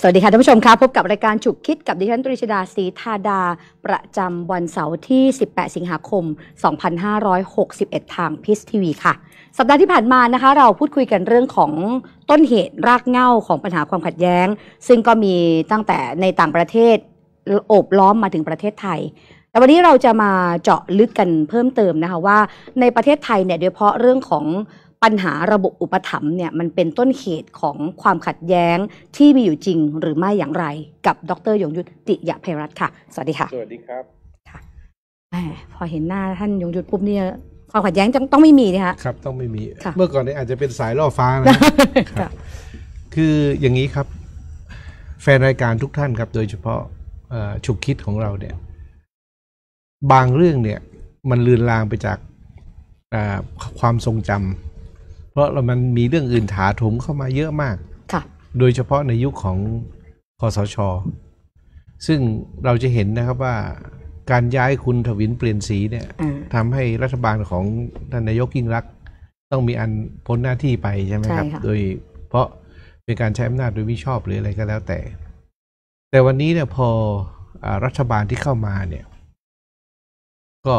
สวัสดีค่ะท่านผู้ชมครับพบกับรายการฉุกคิดกับดิฉันตรีชดาศรีธาดา ประจำวันเสาร์ที่ 18 สิงหาคม 2561 ทางพิสทีวีค่ะ สัปดาห์ที่ผ่านมานะคะเราพูดคุยกันเรื่องของต้นเหตุรากเหง้าของปัญหาความขัดแย้ง ซึ่งก็มีตั้งแต่ในต่างประเทศ โอบล้อมมาถึงประเทศไทย แต่วันนี้เราจะมาเจาะลึกกันเพิ่มเติมนะคะว่า ในประเทศไทยเนี่ยโดยเฉพาะเรื่องของปัญหาระบบอุปถัมภ์เนี่ย มันเป็นต้นเหตุของความขัดแย้งที่มีอยู่จริงหรือไม่อย่างไร กับดร ยงยุทธติยะภัยรัตน์ค่ะ สวัสดีค่ะ สวัสดีครับค่ะพอเห็นหน้าท่านยงยุทธปุ๊บเนี่ยความขัดแย้งต้องไม่มีนะคะครับต้องไม่มี เมื่อก่อนนี้อาจจะเป็นสายล่อฟ้านะครับคืออย่างนี้ครับ แฟนรายการทุกท่านครับโดยเฉพาะฉุกคิดของเราเนี่ย บางเรื่องเนี่ยมันลืนลางไปจากความทรงจำเพราะมันมีเรื่องอื่นถาถมเข้ามาเยอะมากค่ะโดยเฉพาะในยุคของคอสช ซึ่งเราจะเห็นนะครับว่า การย้ายคุณทวินเปลี่ยนสีเนี่ยทำให้รัฐบาลของท่านนายกยิ่งรัก ต้องมีอันพ้นหน้าที่ไปใช่ไหมครับ โดยเพราะเป็นการใช้อำนาจโดยมิชอบหรืออะไรก็แล้วแต่ แต่วันนี้เนี่ยพออรัฐบาลที่เข้ามาเนี่ย ก็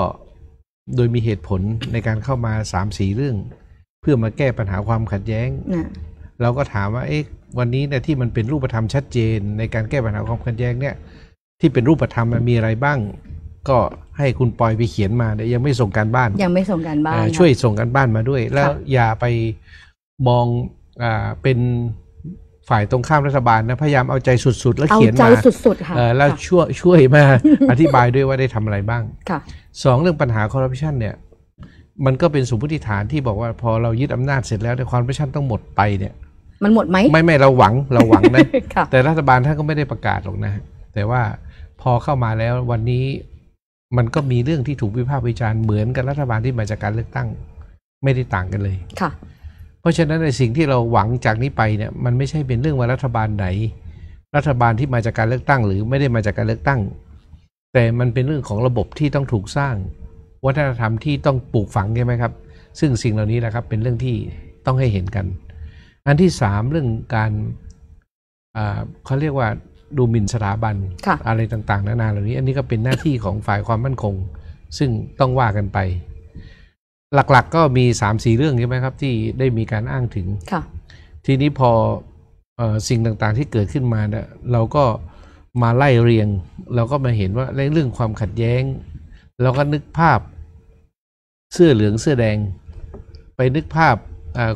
โดยมีเหตุผลในการเข้ามาสามสีเรื่องเพื่อมาแก้ปัญหาความขัดแย้งเราก็ถามว่า เอ๊ะ วันนี้เนี่ยที่มันเป็นรูปธรรมชัดเจนในการแก้ปัญหาความขัดแย้งเนี่ย ที่เป็นรูปธรรมมันมีอะไรบ้าง ก็ให้คุณปอยไปเขียนมาเนี่ยยังไม่ส่งการบ้าน ยังไม่ส่งการบ้าน ช่วยส่งการบ้านมาด้วย แล้วอย่าไปมอง อ่า เป็นฝ่ายตรงข้ามรัฐบาลนะ พยายามเอาใจสุด ๆ แล้วเขียนมา เอาใจสุดๆค่ะแล้วช่วยช่วยมาอธิบายด้วยว่าได้ทำอะไรบ้างค่ะสองเรื่องปัญหาคอร์รัปชันเนี่ยมันก็เป็นสมมติฐานที่บอกว่าพอเรายึดอำนาจเสร็จแล้วในความเปชั้นต้องหมดไปเนี่ย มันหมดไหมไม่ไม่ เราหวังเราหวังนะแต่รัฐบาลท่านก็ไม่ได้ประกาศหรอกนะ แต่ว่าพอเข้ามาแล้ววันนี้มันก็มีเรื่องที่ถูกวิพากษ์วิจารณ์เหมือนกับรัฐบาลที่มาจากการเลือกตั้ง ไม่ได้ต่างกันเลยค่ะเพราะฉะนั้นในสิ่งที่เราหวังจากนี้ไปเนี่ยมันไม่ใช่เป็นเรื่องว่ารัฐบาลไหน รัฐบาลที่มาจากการเลือกตั้ง หรือไม่ได้มาจากการเลือกตั้ง แต่มันเป็นเรื่องของระบบที่ต้องถูกสร้างวัฒนธรรมที่ต้องปลูกฝังใช่ไหมครับ ซึ่งสิ่งเหล่านี้แหละครับเป็นเรื่องที่ต้องให้เห็นกัน อันที่สามเรื่องการ เขาเรียกว่าดูหมิ่นสถาบันอะไรต่าง ๆ นานาเหล่านี้ อันนี้ก็เป็นหน้าที่ของฝ่ายความมั่นคง ซึ่งต้องว่ากันไป หลัก ๆ ก็มีสามสี่เรื่องใช่ไหมครับที่ได้มีการอ้างถึง ทีนี้พอสิ่งต่างๆที่เกิดขึ้นมาเนี่ยเราก็มาไล่เรียง เราก็มาเห็นว่าเรื่องความขัดแย้งเราก็นึกภาพเสื้อเหลืองเสื้อแดง ไปนึกภาพ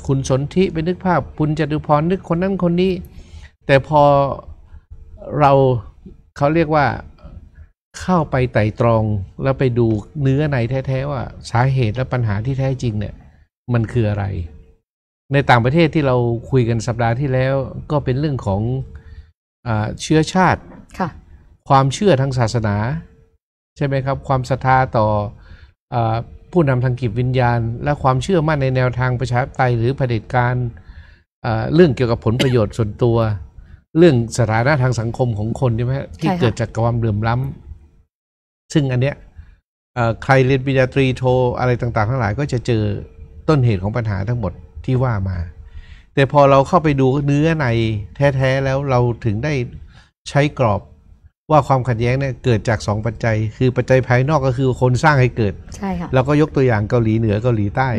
คุณสนธิไปนึกภาพ คุณจตุพรนึกคนนั้นคนนี้ แต่พอเราเขาเรียกว่าเข้าไปไต่ตรองแล้วไปดูเนื้อในแท้ๆว่าสาเหตุและปัญหาที่แท้จริงเนี่ยมันคืออะไร ในต่างประเทศที่เราคุยกันสัปดาห์ที่แล้ว ก็เป็นเรื่องของอเชื้อชาติความเชื่อทางศาสนาใช่ไหมครับ ความศรัทธาต่ออผู้นำทางกิจวิญญาณ และความเชื่อมั่นในแนวทางประชาธิปไตยหรือรเผด็จการเรื่องเกี่ยวกับผลประโยชน์ส่วนตัว เรื่องสถานะทางสังคมของคนใช่ไหมที่เกิดจากความเดือมล้ำ ซึ่งอันเนี้ยใครเรียนปริญญาตรีโทอะไรต่างๆ ทั้งหลายก็จะเจอต้นเหตุของปัญหาทั้งหมดที่ว่ามา แต่พอเราเข้าไปดูเนื้อในแท้ๆแล้วเราถึงได้ใช้กรอบว่าความขัดแย้งเนี่ยเกิดจาก 2 ปัจจัย คือปัจจัยภายนอกก็คือคนสร้างให้เกิด ใช่ค่ะเราก็ยกตัวอย่างเกาหลีเหนือเกาหลีใต้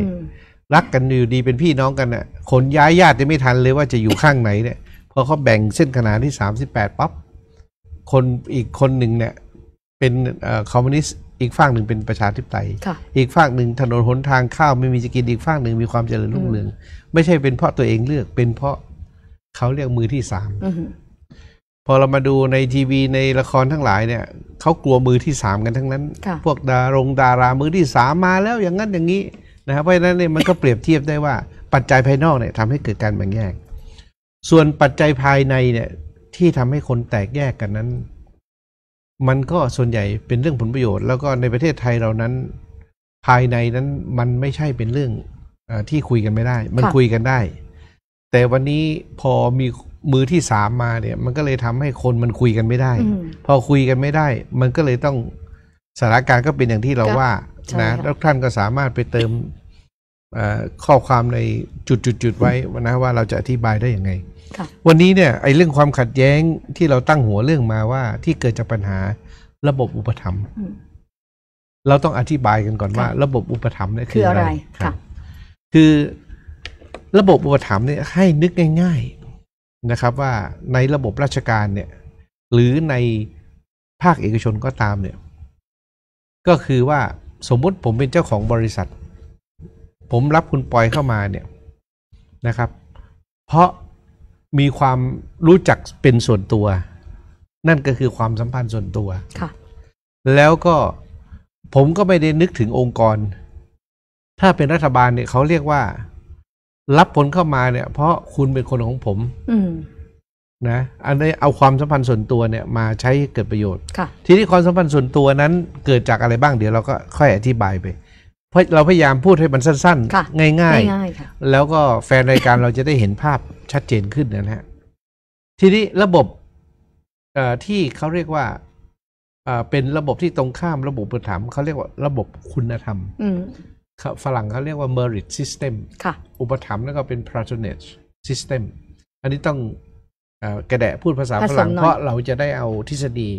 รักกันอยู่ดีเป็นพี่น้องกันน่ะ คนย้ายญาติจะไม่ทันเลยว่าจะอยู่ข้างไหนเนี่ยพอเขาแบ่งเส้นขนาดที่ 38ปั๊บคนอีกคนหนึ่งเนี่ยเป็นคอมมิวนิสต์อีกฝั่งหนึ่งเป็นประชาธิปไตยอีกฝั่งหนึ่งถนนหนทางข้าวไม่มีจะกินอีกฝั่งหนึ่งมีความเจริญรุ่งเรืองไม่ใช่เป็นเพราะตัวเองเลือก เป็นเพราะเขาเรียกมือที่สามพอเรามาดูในทีวีในละครทั้งหลายเนี่ยเขากลัวมือที่สามกันทั้งนั้น พวกดารงดารามือที่สามมาแล้วอย่างนั้นอย่างนี้นะครับ เพราะฉะนั้นเนี่ยมันก็เปรียบเทียบได้ว่าปัจจัยภายนอกเนี่ยทำให้เกิดการแบ่งแยก ส่วนปัจจัยภายในเนี่ยที่ทำให้คนแตกแยกกันนั้น มันก็ส่วนใหญ่เป็นเรื่องผลประโยชน์แล้วก็ในประเทศไทยเรานั้นภายในนั้นมันไม่ใช่เป็นเรื่องอที่คุยกันไม่ได้ มันคุยกันได้ แต่วันนี้พอมีมือที่สามมาเนี่ย มันก็เลยทำให้คนมันคุยกันไม่ได้ พอคุยกันไม่ได้ มันก็เลยต้องสถานการณ์ก็เป็นอย่างที่เราว่านะแล้วท่านก็สามารถไปเติมข้อความในจุดๆไว้ นะว่าเราจะอธิบายได้ยังไงวันนี้เนี่ย ไอ้เรื่องความขัดแย้งที่เราตั้งหัวเรื่องมาว่า ที่เกิดจากปัญหาระบบอุปธรรมเราต้องอธิบายกันก่อนว่าระบบอุปธรรมเนี่ยคืออะไรคือระบบอุปธรรมเนี่ย ให้นึกง่าย ๆนะครับว่าในระบบราชการเนี่ยหรือในภาคเอกชนก็ตามเนี่ยก็คือว่าสมมุติผมเป็นเจ้าของบริษัท ผมรับคุณปอยเข้ามาเนี่ยนะครับ เพราะมีความรู้จักเป็นส่วนตัว นั่นก็คือความสัมพันธ์ส่วนตัวค่ะแล้วก็ผมก็ไม่ได้นึกถึงองค์กร ถ้าเป็นรัฐบาลเนี่ยเขาเรียกว่ารับผลเข้ามาเนี่ย เพราะคุณเป็นคนของผมนะอันนี้เอาความสัมพันธ์ส่วนตัวเนี่ยมาใช้เกิดประโยชน์ทีนี้ความสัมพันธ์ส่วนตัวนั้น เกิดจากอะไรบ้างเดี๋ยวเราก็ค่อยอธิบายไป เพราะเราพยายามพูดให้มันสั้นๆง่ายๆายแล้วก็แฟนรายการเราจะได้เห็นภาพชัดเจนขึ้นนะฮะทีนี้ระบบที่เขาเรียกว่าเป็นระบบที่ตรงข้ามระบบประถมเขาเรียกว่าระบบคุณธรรมฝรั่งเขาเรียกว่า merit system อุปถัมภ์แล้วก็เป็น patronage system อันนี้ต้องกระแดะพูดภาษาฝรั่ง เพราะเราจะได้เอาทฤษฎี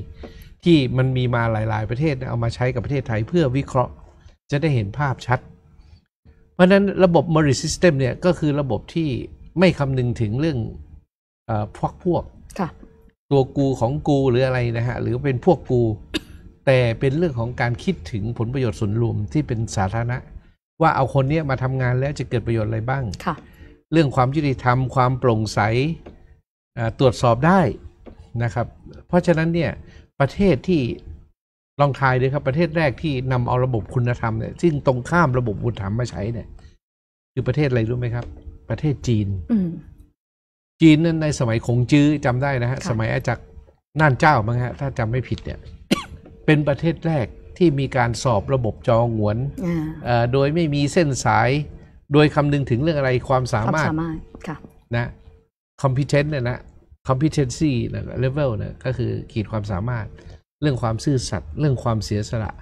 ที่มันมีมาหลายๆ ประเทศเอามาใช้กับประเทศไทยเพื่อวิเคราะห์จะได้เห็นภาพชัด เพราะนั้นระบบ merit system เนี่ยก็คือระบบที่ไม่คำนึงถึงเรื่องพวกพวก ตัวกูของกูหรืออะไรนะฮะ หรือเป็นพวกกู แต่เป็นเรื่องของการคิดถึงผลประโยชน์ส่วนรวมที่เป็นสาธารณะว่าเอาคนนี้มาทำงานแล้วจะเกิดประโยชน์อะไรบ้าง เรื่องความยุติธรรม ความโปร่งใสตรวจสอบได้นะครับ เพราะฉะนั้นเนี่ย ประเทศที่ลองทายเลยครับ ประเทศแรกที่นำเอาระบบคุณธรรมเนี่ยซึ่งตรงข้ามระบบบุญธรรมมาใช้เนี่ย คือประเทศอะไรรู้ไหมครับ ประเทศจีนจีนนั้นในสมัยคงจื้อจำได้นะฮะสมัยอาจักรน่านเจ้ามั้งฮะถ้าจำไม่ผิดเนี่ยเป็นประเทศแรกที่มีการสอบระบบจองหวนโดยไม่มีเส้นสาย โดยคำนึงถึงเรื่องอะไรความสามารถนะคอมพิเชนเนี่นะคอมพิเชนซีนะเลเวลนะ ก็คือขีดความสามารถ เรื่องความซื่อสัตย์ เรื่องความเสียสละ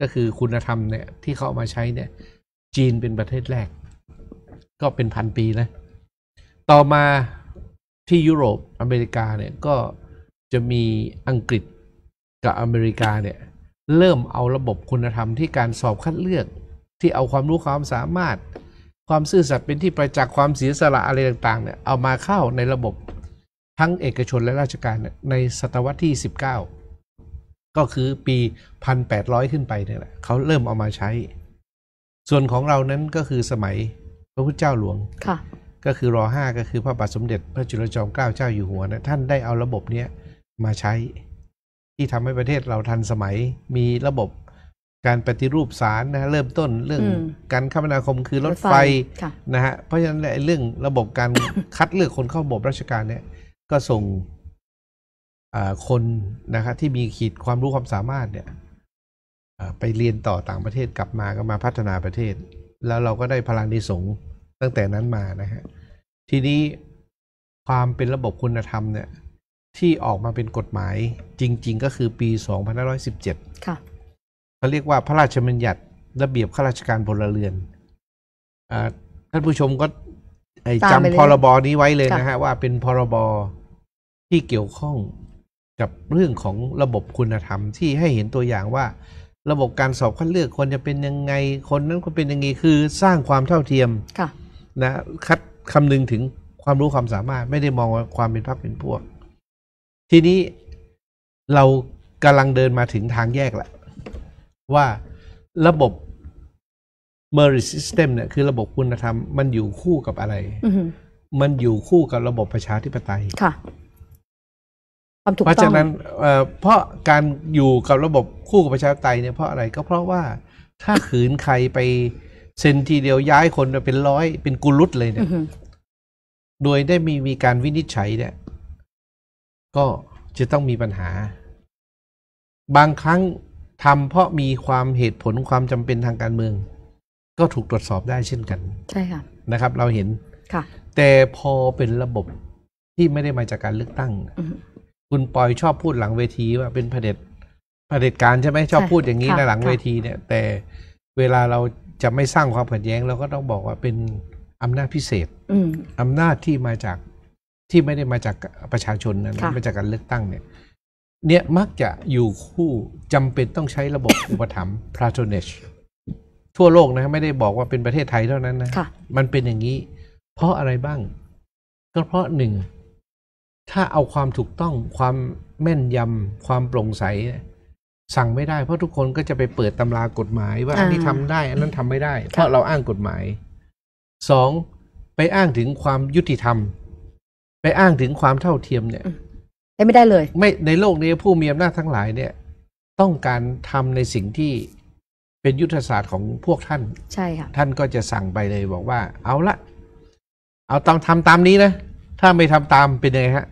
ก็คือคุณธรรมเนี่ยที่เขาเอามาใช้เนี่ย จีนเป็นประเทศแรก ก็เป็นพันปีนะต่อมาที่ยุโรป อเมริกาเนี่ย ก็จะมีอังกฤษกับอเมริกาเนี่ยเริ่มเอาระบบคุณธรรมที่การสอบคัดเลือก ที่เอาความรู้ความสามารถความซื่อสัตย์เป็นที่ประจักษ์ความเสียสละอะไรต่างๆเนี่ยเอามาเข้าในระบบทั้งเอกชนและราชการ ในศตวรรษที่ 19 ก็คือปี 1800 ขึ้นไปเนี่ยแหละเขาเริ่มเอามาใช้ ส่วนของเรานั้นก็คือสมัยพระพุทธเจ้าหลวงค่ะก็คือรอห้าก็คือพระบาทสมเด็จพระจุลจอมเกล้าเจ้าอยู่หัวนะท่านได้เอาระบบเนี้ยมาใช้ที่ทำให้ประเทศเราทันสมัยมีระบบการปฏิรูปสารนะฮะเริ่มต้นเรื่อง การคมนาคมคือรถไฟนะฮะเพราะฉะนั้นเรื่องระบบการคัดเลือกคนเข้าระบบราชการเนี่ย ก็ส่งคนนะครับที่มีขีดความรู้ความสามารถเนี่ยไปเรียนต่อต่างประเทศกลับมาก็มาพัฒนาประเทศ แล้วเราก็ได้พลังนิสงตั้งแต่นั้นมานะฮะทีนี้ความเป็นระบบคุณธรรมเนี่ยที่ออกมาเป็นกฎหมายจริง ๆ ก็คือปี 2517ค่ะเขาเรียกว่าพระราชบัญญัติระเบียบข้าราชการพลเรือนอท่านผู้ชมก็จำพรบนี้ไว้เลยนะฮะ ว่าเป็นพรบที่เกี่ยวข้องกับเรื่องของระบบคุณธรรมที่ให้เห็นตัวอย่างว่า ระบบการสอบคัดเลือกคนจะเป็นยังไงคนนั้นคนเป็นยังไงคือสร้างความเท่าเทียมค่ะนะคัดคำนึงถึงความรู้ความสามารถไม่ได้มองว่าความเป็นพรรคเป็นพวกทีนี้เรากำลังเดินมาถึงทางแยกและวว่าระบบ merit system เนี่ยคือระบบคุณธรรมมันอยู่คู่กับอะไรมันอยู่คู่กับระบบประชาธิปไตยค่ะความถูกต้องเพราะฉะนั้นเพราะการอยู่กับระบบคู่กับประชาธิปไตยเนี่ยเพราะอะไรก็เพราะว่าถ้าขืนใครไปเซนทีเดียวย้ายคนเป็นร้อย เป็นกุลุตเลยเนี่ยโดยได้มีมีการวินิจฉัยเนี่ยก็จะต้องมีปัญหา บางครั้งทำเพราะมีความเหตุผลความจำเป็นทางการเมือง ก็ถูกตรวจสอบได้เช่นกัน ใช่ค่ะนะครับ เราเห็นค่ะแต่พอเป็นระบบที่ไม่ได้มาจากการเลือกตั้ง คุณปอยชอบพูดหลังเวทีว่าเป็นเผด็จเผด็จการใช่ไหมชอบพูดอย่างนี้ในหลังเวทีเนี่ย แต่เวลาเราจะไม่สร้างความขัดแย้งเราก็ต้องบอกว่าเป็นอำนาจพิเศษ อือำนาจที่มาจากที่ไม่ได้มาจากประชาชนนะมาจากการเลือกตั้งเนี่ย เนี่ยมักจะอยู่คู่จำเป็นต้องใช้ระบบอุปถัมภ์ patronage ทั่วโลกนะไม่ได้บอกว่าเป็นประเทศไทยเท่านั้นนะะมันเป็นอย่างนี้ เพราะอะไรบ้างก็เพราะหนึ่งถ้าเอาความถูกต้องความแม่นยำความโปร่งใส สั่งไม่ได้ เพราะทุกคนก็จะไปเปิดตำรากฎหมายว่าอันนี้ทำได้อันนั้นทำไม่ได้เพราะเราอ้างกฎหมายสองไปอ้างถึงความยุติธรรมไปอ้างถึงความเท่าเทียมเนี่ยไม่ได้เลย ไม่ในโลกนี้ผู้มีอำนาจทั้งหลาย เนี่ย ต้องการทำในสิ่งที่เป็นยุทธศาสตร์ของพวกท่าน ใช่ค่ะท่านก็จะสั่งไปเลยบอกว่า เอาละเอาตามทำตามนี้นะถ้าไม่ทำตามเป็นยไงฮะ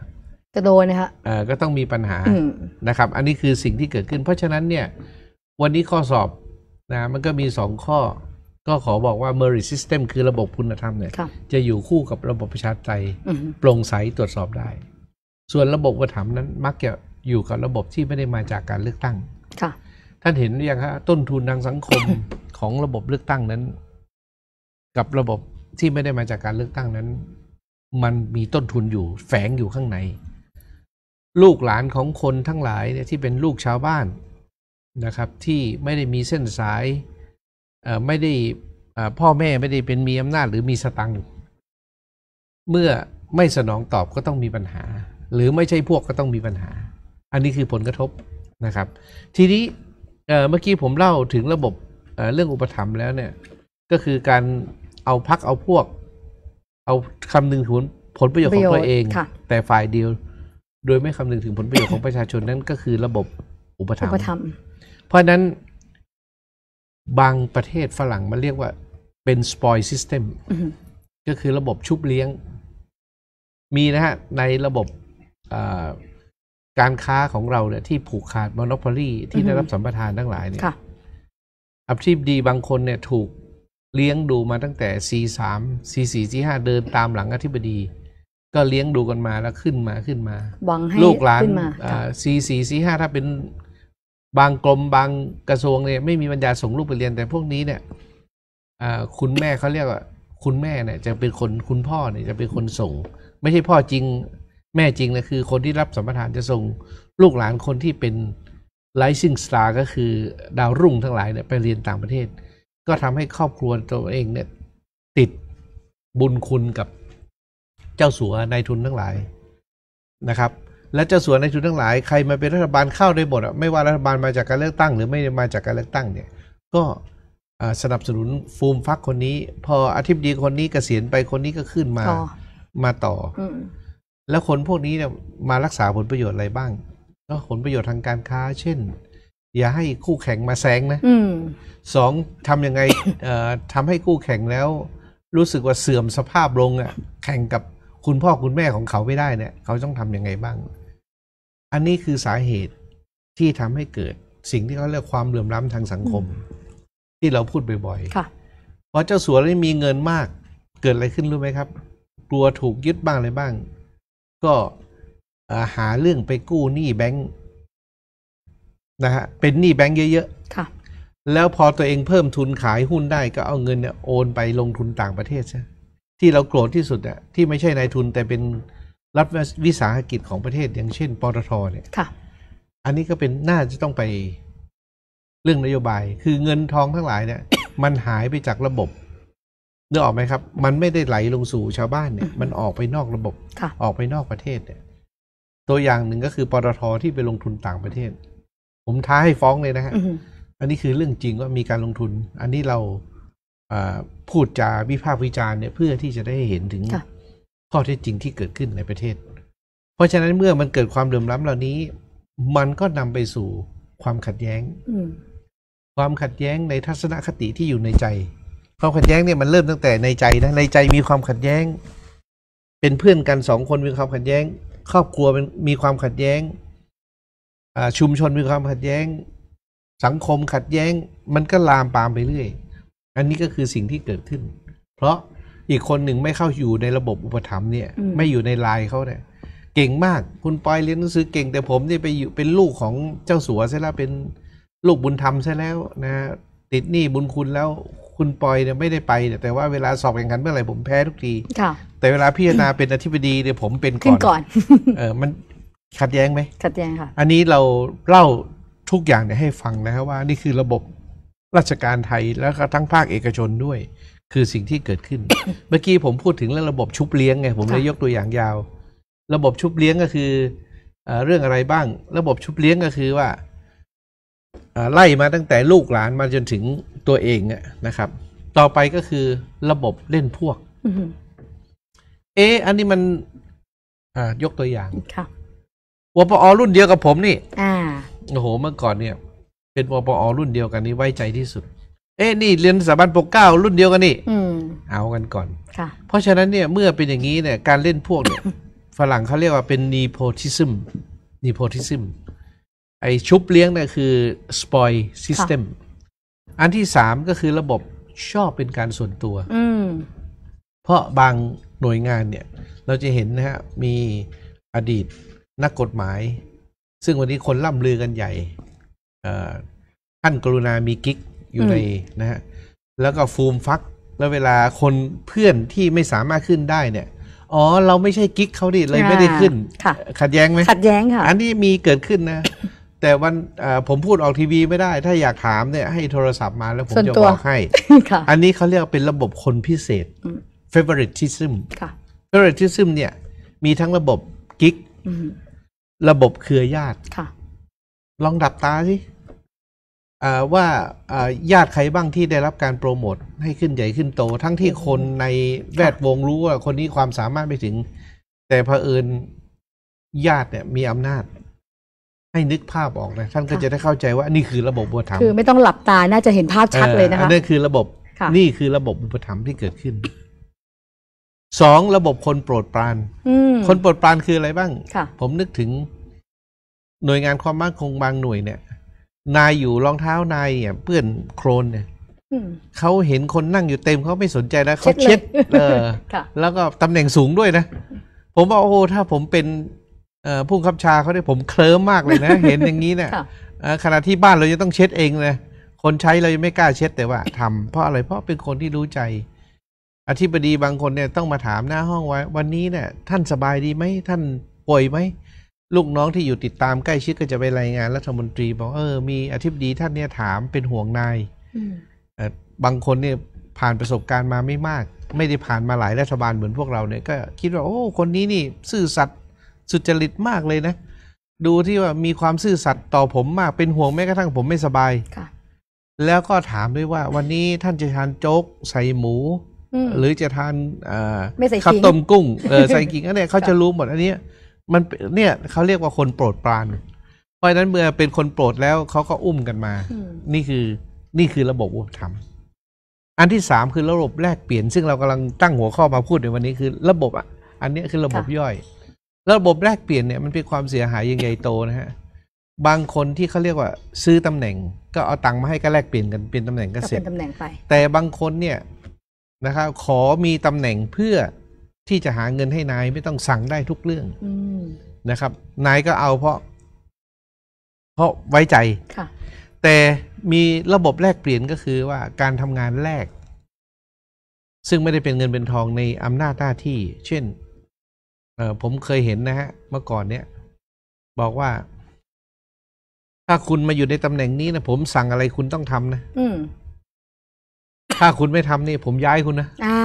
จะโดนนะฮะเออก็ต้องมีปัญหานะครับ อันนี้คือสิ่งที่เกิดขึ้น เพราะฉะนั้น เนี่ย วันนี้ข้อสอบนะ มันก็มีสองข้อก็ขอบอกว่า merit system คือระบบคุณธรรมเนี่ยจะอยู่คู่กับระบบประชาธิปไตยโปร่งใสตรวจสอบได้ ส่วนระบบวัฒนนั้นมักจะอยู่กับระบบที่ไม่ได้มาจากการเลือกตั้งท่านเห็นหรือยังฮะต้นทุนทางสังคมของระบบเลือกตั้งนั้น กับระบบที่ไม่ได้มาจากการเลือกตั้งนั้น มันมีต้นทุนอยู่แฝงอยู่ข้างใน ลูกหลานของคนทั้งหลายเนี่ยที่เป็นลูกชาวบ้านนะครับ ที่ไม่ได้มีเส้นสายไม่ได้พ่อแม่ไม่ได้เป็นมีอำนาจหรือมีสตัง เมื่อไม่สนองตอบก็ต้องมีปัญหา หรือไม่ใช่พวกก็ต้องมีปัญหา อันนี้คือผลกระทบนะครับ ทีนี้เมื่อกี้ผมเล่าถึงระบบเรื่องอุปถัมภ์แล้วเนี่ย ก็คือการเอาพักเอาพวก เอาคำนึงถึงผลประโยชน์ของตัวเองแต่ฝ่ายเดียวโดยไม่คำนึงถึงผลประโยชน์ของประชาชนนั่นก็คือระบบอุปถัมภ์เพราะนั้นบางประเทศฝรั่ง มันเรียกว่าเป็น spoil system ก็คือระบบชุบเลี้ยง มีนะฮะในระบบการค้าของเราเนี่ยที่ผูกขาดมอนอพอลี่ที่ได้รับสัมปทานทั้งหลายเนี่ยอาชีพดีบางคนเนี่ย ถูกเลี้ยงดูมาตั้งแต่ C3 C4 C5 เดินตามหลังอธิบดี ก็เลี้ยงดูกันมาแล้วขึ้นมาขึ้นมาลูกหลาน C4 C5 ถ้าเป็นบางกรมบางกระทรวงเนี่ยไม่มีบัญญาส่งลูกไปเรียนแต่พวกนี้เนี่ยคุณแม่เขาเรียกว่า คุณแม่เนี่ย จะเป็นคนคุณพ่อเนี่ย จะเป็นคนส่ง ไม่ใช่พ่อจริง แม่จริงนะคือคนที่รับสัมปทานจะส่งลูกหลานคนที่เป็นไลซิ่งสตาร์ก็คือ ดาวรุ่งทั้งหลายเนี่ย ไปเรียนต่างประเทศ ก็ทำให้ครอบครัวตัวเองเนี่ย ติดบุญคุณกับเจ้าสัวนายทุนทั้งหลายนะครับและจะสวนในชุดทั้งหลายใครมาเป็นรัฐบาลเข้าได้หมดไม่ว่ารัฐบาลมาจากการเลือกตั้ง หรือไม่มาจากการเลือกตั้งเนี่ยก็สนับสนุนฟูมฟักคนนี้ พออธิบดีคนนี้กเกษียณไปคนนี้ก็ขึ้นมามาต่ออแล้วคนพวกนี้เนี่ยมารักษาผลประโยชน์อะไรบ้างก็ผลประโยชน์ทางการค้า เช่น อย่าให้คู่แข่งมาแซงนะอสองทำยังไงทำให้คู่แข่งแล้ว รู้สึกว่าเสื่อมสภาพลงอะ่ะแข่งกับคุณพ่อคุณแม่ของเขาไม่ได้เนี่ย เขาต้องทำยังไงบ้างอันนี้คือสาเหตุที่ทำให้เกิดสิ่งที่เขาเรียกความเหลื่อมล้ำทางสังคม ที่เราพูดบ่อยค่ะพอเจ้าสัวไม่มีเงินมากเกิดอะไรขึ้นรู้ไหมครับกลัวถูกยึดบ้าง อะไรบ้าง ก็หาเรื่องไปกู้หนี้แบงค์นะฮะเป็นหนี้แบงค์เยอะค่ะๆแล้วพอตัวเองเพิ่มทุนขายหุ้นได้ก็เอาเงินเนี่ยโอนไปลงทุนต่างประเทศใช่ที่เราโกรธที่สุดอะที่ไม่ใช่นายทุนแต่เป็นรัฐวิสาหกิจของประเทศ อย่างเช่นปตทเนี่ยอันนี้ก็เป็นน่าจะต้องไปเรื่องนโยบาย คือเงินทองทั้งหลายเนี่ย มันหายไปจากระบบเนื้อออกไหมครับ มันไม่ได้ไหลลงสู่ชาวบ้านเนี่ย มันออกไปนอกระบบ ออกไปนอกประเทศเนี่ยตัวอย่างหนึ่งก็คือปตทที่ไปลงทุนต่างประเทศ ผมท้าให้ฟ้องเลยนะฮะ อันนี้คือเรื่องจริงว่ามีการลงทุน อันนี้เราพูดจาวิพากษ์วิจารณ์เนี่ย เพื่อที่จะได้เห็นถึงข้อเท็จจริงที่เกิดขึ้นในประเทศ เพราะฉะนั้นเมื่อมันเกิดความเดือมล้ำเหล่านี้ มันก็นำไปสู่ความขัดแย้งความขัดแย้งในทัศนคติที่อยู่ในใจความขัดแย้งเนี่ยมันเริ่มตั้งแต่ในใจนะ ในใจมีความขัดแย้ง เป็นเพื่อนกันสองคนมีความขัดแย้ง ครอบครัวมีความขัดแย้ง ชุมชนมีความขัดแย้ง สังคมขัดแย้ง มันก็ลามปามไปเรื่อย อันนี้ก็คือสิ่งที่เกิดขึ้น เพราะอีกคนหนึ่งไม่เข้าอยู่ในระบบอุปถัมภ์เนี่ยไม่อยู่ในลายเขาเนี่ยเก่งมากคุณปอยเรียนหนังสือเก่งแต่ผมเนี่ยไปอยู่เป็นลูกของเจ้าสัวใช่แล้วเป็นลูกบุญธรรมใช่แล้วนะติดหนี้บุญคุณแล้วคุณปอยเนี่ยไม่ได้ไปแต่ว่าเวลาสอบแข่งขันเมื่อไหร่ผมแพ้ทุกทีแต่เวลาพิจารณาเป็นอธิบดีเนี่ยผมเป็นก่อนอนเออมันขัดแย้งไหมขัดแย้งค่ะอันนี้เราเล่าทุกอย่างเนี่ยให้ฟังนะครับว่านี่คือระบบราชการไทยแล้วก็ทั้งภาคเอกชนด้วยคือสิ่งที่เกิดขึ้น เมื่อกี้ผมพูดถึงเรื่องระบบชุบเลี้ยงไง ผมเลยยกตัวอย่างยาว ระบบชุบเลี้ยงก็คือเรื่องอะไรบ้าง ระบบชุบเลี้ยงก็คือว่าไล่มาตั้งแต่ลูกหลานมาจนถึงตัวเองนะครับ ต่อไปก็คือระบบเล่นพวก เอออันนี้มันยกตัวอย่างคับวปอรุ่นเดียวกับผมนี่โอ้โหเมื่อก่อนเนี่ย เป็นวปอรุ่นเดียวกันนี่ไว้ใจที่สุดเอ๊ะนี่ เรียนสถาบันปกเก้ารุ่นเดียวกันนี่เอากันก่อน เพราะฉะนั้นเนี่ยเมื่อเป็นอย่างนี้เนี่ยการเล่นพวกเนี่ย ฝรั่งเขาเรียกว่าเป็นนีโพทิซึมนีโพทิซึมไอชุบเลี้ยงเนี่ยคือสปอยซิสเต็มอันที่สามก็คือระบบชอบเป็นการส่วนตัวเพราะบางหน่วยงานเนี่ย เราจะเห็นนะฮะ มีอดีตนักกฎหมาย ซึ่งวันนี้คนล่ำลือกันใหญ่ท่านกรุณา มีกิ๊กอยู่ในนะฮะ แล้วก็ฟูมฟัก แล้วเวลาคนเพื่อนที่ไม่สามารถขึ้นได้เนี่ย อ๋อ เราไม่ใช่กิ๊กเขาดิเลยไม่ได้ขึ้น ขัดแย้งไหมขัดแย้งค่ะ อันนี้มีเกิดขึ้นนะ แต่วันผมพูดออกทีวีไม่ได้ ถ้าอยากถามเนี่ย ให้โทรศัพท์มาแล้วผมจะบอกให้ อันนี้เขาเรียกเป็นระบบคนพิเศษ favoritism favoritism เนี่ย มีทั้งระบบกิ๊กระบบเครือญาติลองดับตาสิว่าญาติใครบ้างที่ได้รับการโปรโมทให้ขึ้นใหญ่ขึ้นโต ทั้งที่คนในแวดวงรู้ว่า คนนี้ความสามารถไม่ถึง แต่เผอิญญาติเนี่ยมีอำนาจ ให้นึกภาพออกนะท่านก็จะได้เข้าใจว่านี่คือระบบบุปถัมภ์คือ ไม่ต้องหลับตาน่าจะเห็นภาพชัดเลยนะคะนี่คือระบบ นี่คือระบบบุปถัมภ์ที่เกิดขึ้นสองระบบคนโปรดปรานคนโปรดปรานคืออะไรบ้าง ผมนึกถึง หน่วยงานความมั่นคงบางหน่วยเนี่ยนายอยู่รองเท้านายเนี่ยเปื้อนโครนเนี่ยเขาเห็นคนนั่งอยู่เต็มเขาไม่สนใจแล้วเขาเช็ดเออแล้วก็ตำแหน่งสูงด้วยนะผมว่าโอ้ถ้าผมเป็นผู้ขับชาเขาได้ผมเคลิ้มมากเลยนะ เห็นอย่างนี้เนี่ยขณะที่บ้านเราจะต้องเช็ดเองเลยคนใช้เรายังไม่กล้าเช็ดแต่ว่า ทำ เพราะอะไรเพราะเป็นคนที่รู้ใจ อธิบดีบางคนเนี่ยต้องมาถามหน้าห้องไว้ วันนี้เนี่ย ท่านสบายดีไหมท่านป่วยไหมลูกน้องที่อยู่ติดตามใกล้ชิดก็จะไปรายงานรัฐมนตรีบอก เออมีอธิบดีท่านเนี่ยถามเป็นห่วงนายบางคนเนี่ยผ่านประสบการณ์มาไม่มาก ไม่ได้ผ่านมาหลายรัฐบาลเหมือนพวกเราเนี่ยก็คิดว่าโอ้คนนี้นี่ซื่อสัตย์สุจริตมากเลยนะ ดูที่ว่ามีความซื่อสัตย์ต่อผมมาก เป็นห่วงแม้กระทั่งผมไม่สบายแล้วก็ถามด้วยว่า วันนี้ท่านจะทานโจ๊กใส่หมูหรือจะทานข้าวต้มกุ้งใส่กิ่งอะไรเขาจะรู้หมดอันนี้มันเนี่ยเขาเรียกว่าคนโปรดปราน เพราะนั้นเมื่อเป็นคนโปรดแล้วเขาก็อุ้มกันมา นี่คือ นี่คือระบบอุปถัมภ์อันที่สามคือระบบแลกเปลี่ยน ซึ่งเรากำลังตั้งหัวข้อมาพูดในวันนี้คือ ระบบอ่ะ อันนี้คือระบบย่อย ระบบแลกเปลี่ยนเนี่ยมันเป็นความเสียหายใหญ่โตนะฮะ บางคนที่เขาเรียกว่า ซื้อตำแหน่ง ก็เอาตังค์มาให้ก็แลกเปลี่ยนกันเป็นตำแหน่งก็เสร็จแแต่บางคนเนี่ยนะครับขอมีตำแหน่งเพื่อที่จะหาเงินให้นายไม่ต้องสั่งได้ทุกเรื่องนะครับนาย ก็เอาเพราะ เพราะไว้ใจแต่มีระบบแลกเปลี่ยนก็คือ ว่าการทำงานแลกซึ่งไม่ได้เป็นเงินเป็นทองในอำนาจหน้าที่ เช่นผมเคยเห็นนะฮะเมื่อก่อนเนี้ยบอกว่า ถ้าคุณมาอยู่ในตำแหน่งนี้นะผมสั่งอะไรคุณต้องทำนะถ้าคุณไม่ทำนี่ ผมย้ายคุณนะอ่า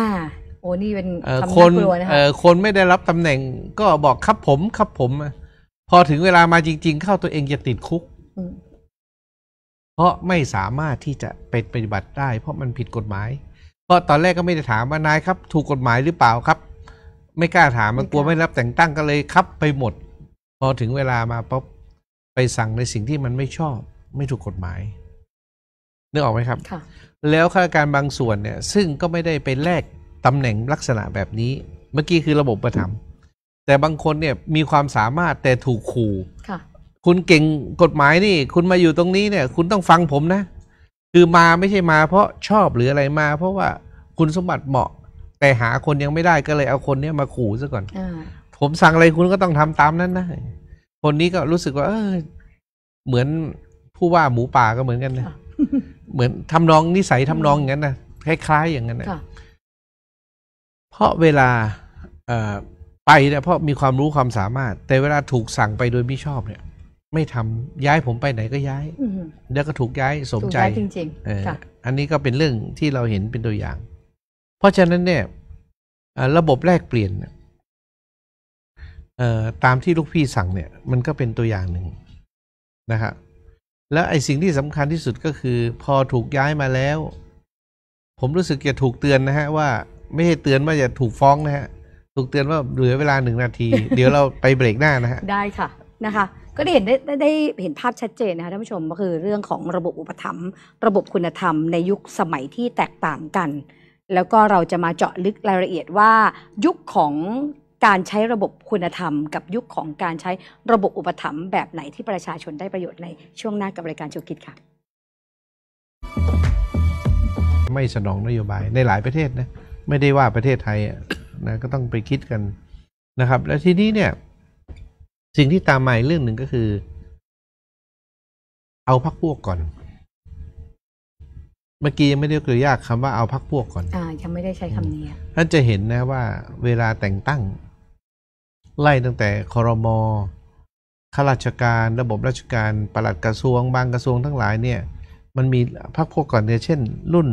โอ้นี่เป็นคำนกลัวนะคะคนไม่ได้รับตำแหน่ง ก็บอกครับผม ครับผมพอถึงเวลามาจริงๆ เข้าตัวเองจะติดคุกเพราะไม่สามารถที่จะไปปฏิบัติได้ เพราะมันผิดกฎหมาย เพราะตอนแรกก็ไม่ได้ถามว่านายครับ ถูกกฎหมายหรือเปล่าครับ ไม่กล้าถามมันกลัวไม่รับแต่งตั้งก็เลย ครับไปหมด พอถึงเวลามาปุ๊บไปสั่งในสิ่งที่มันไม่ชอบ ไม่ถูกกฎหมายนึกออกไหมครับแล้วข้าราชการบางส่วนเนี่ย ซึ่งก็ไม่ได้ไปแลกตำแหน่งลักษณะแบบนี้เมื่อกี้คือระบบประถมแต่บางคนเนี่ยมีความสามารถแต่ถูกขู่คุณเก่งกฎหมายนี่ คุณมาอยู่ตรงนี้เนี่ย คุณต้องฟังผมนะ คือมาไม่ใช่มาเพราะชอบหรืออะไรมา เพราะว่าคุณสมบัติเหมาะแต่หาคนยังไม่ได้ก็เลยเอาคนเนี้ยมาขู่ซะก่อนอผมสั่งอะไรคุณก็ต้องทำตามนั้นนะ คนนี้ก็รู้สึกว่า เออเหมือนผู้ว่าหมูป่าก็เหมือนกันนะเหมือนทำนองนิสัยทำนองอย่างนั้นนะคล้ายๆอย่างนั้นนะเพราะเวลาไปเนี่ยเพราะมีความรู้ความสามารถ แต่เวลาถูกสั่งไปโดยไม่ชอบเนี่ย ไม่ทำย้ายผมไปไหนก็ย้าย แล้วก็ถูกย้าย สมใจ จริงงอันนี้ก็เป็นเรื่องที่เราเห็นเป็นตัวอย่าง เพราะฉะนั้นเนี่ย ระบบแลกเปลี่ยนเตามที่ลูกพี่สั่งเนี่ย มันก็เป็นตัวอย่างหนึ่งนะครับแล้วไอ้สิ่งที่สำคัญที่สุดก็คือ พอถูกย้ายมาแล้ว ผมรู้สึกจะถูกเตือนนะฮะว่าไม่ใช่เตือนว่าจะถูกฟ้องนะฮะ ถูกเตือนว่าเหลือเวลาหนึ่งนาที เดี๋ยวเราไปเบรกหน้านะฮะ ได้ค่ะนะคะ ก็ได้เห็นได้ได้เห็นภาพชัดเจนนะคะท่านผู้ชมก็คือเรื่องของระบบอุปถัมภ์ระบบคุณธรรม ในยุคสมัยที่แตกต่างกัน แล้วก็เราจะมาเจาะลึกรายละเอียดว่า ยุคของการใช้ระบบคุณธรรม กับยุคของการใช้ระบบอุปถัมภ์แบบไหนที่ประชาชนได้ประโยชน์ในช่วงหน้ากับรายการชูคิดค่ะ ไม่สนองนโยบาย ในหลายประเทศนะไม่ได้ว่าประเทศไทยนะก็ต้องไปคิดกันนะครับและทีนี้เนี่ย สิ่งที่ตามมาอีกเรื่องหนึ่งก็คือ เอาพักพวกก่อน เมื่อกี้ยังไม่ได้เืยยากคำว่าเอาพักพวกก่อนอ่ายังไม่ได้ใช้คำนี้ท่านจะเห็นนะว่า เวลาแต่งตั้ง ไล่ตั้งแต่คอรมอข้าราชการ ระบบราชการปลัดกระทรวง บางกระทรวงทั้งหลายเนี่ย มันมีพักพวกก่อนเนี่ยเช่น รุ่น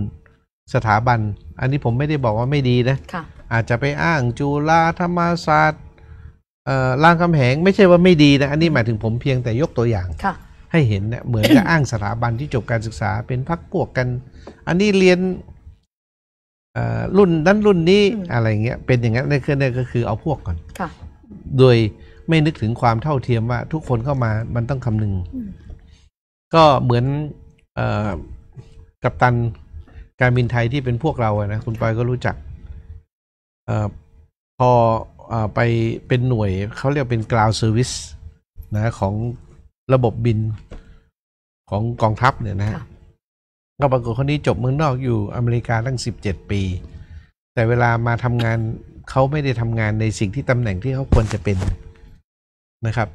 สถาบัน อันนี้ผมไม่ได้บอกว่าไม่ดีนะะอาจจะไปอ้างจุฬาธรรมศาสตร์ร่างคำแหง ไม่ใช่ว่าไม่ดีนะ อันนี้หมายถึงผมเพียงแต่ยกตัวอย่างให้เห็นนะเหมือนจะอ้างสถาบันที่จบการศึกษาเป็นพักพวกกัน อันนี้เรียน รุ่นนั้นรุ่นนี้อะไรเงี้ยเป็นอย่างนั้นนี่คือนีก็คือเอาพวกก่อนโดยไม่นึกถึงความเท่าเทียมว่าทุกคนเข้ามามันต้องคำนึง ก็เหมือนกัปตันการบินไทยที่เป็นพวกเราอะนะ คุณปอยก็รู้จักอพออไปเป็นหน่วยเขาเรียกเป็น g r o u d service นะของระบบบินของกองทัพเนี่ยนะฮะก็ปรากฏคนนี้จบเมืองนอกอยู่อเมริกาตั้งสิบเจ็ดปี แต่เวลามาทำงานเขาไม่ได้ทำงานในสิ่งที่ตำแหน่งที่เขาควรจะเป็นนะครับ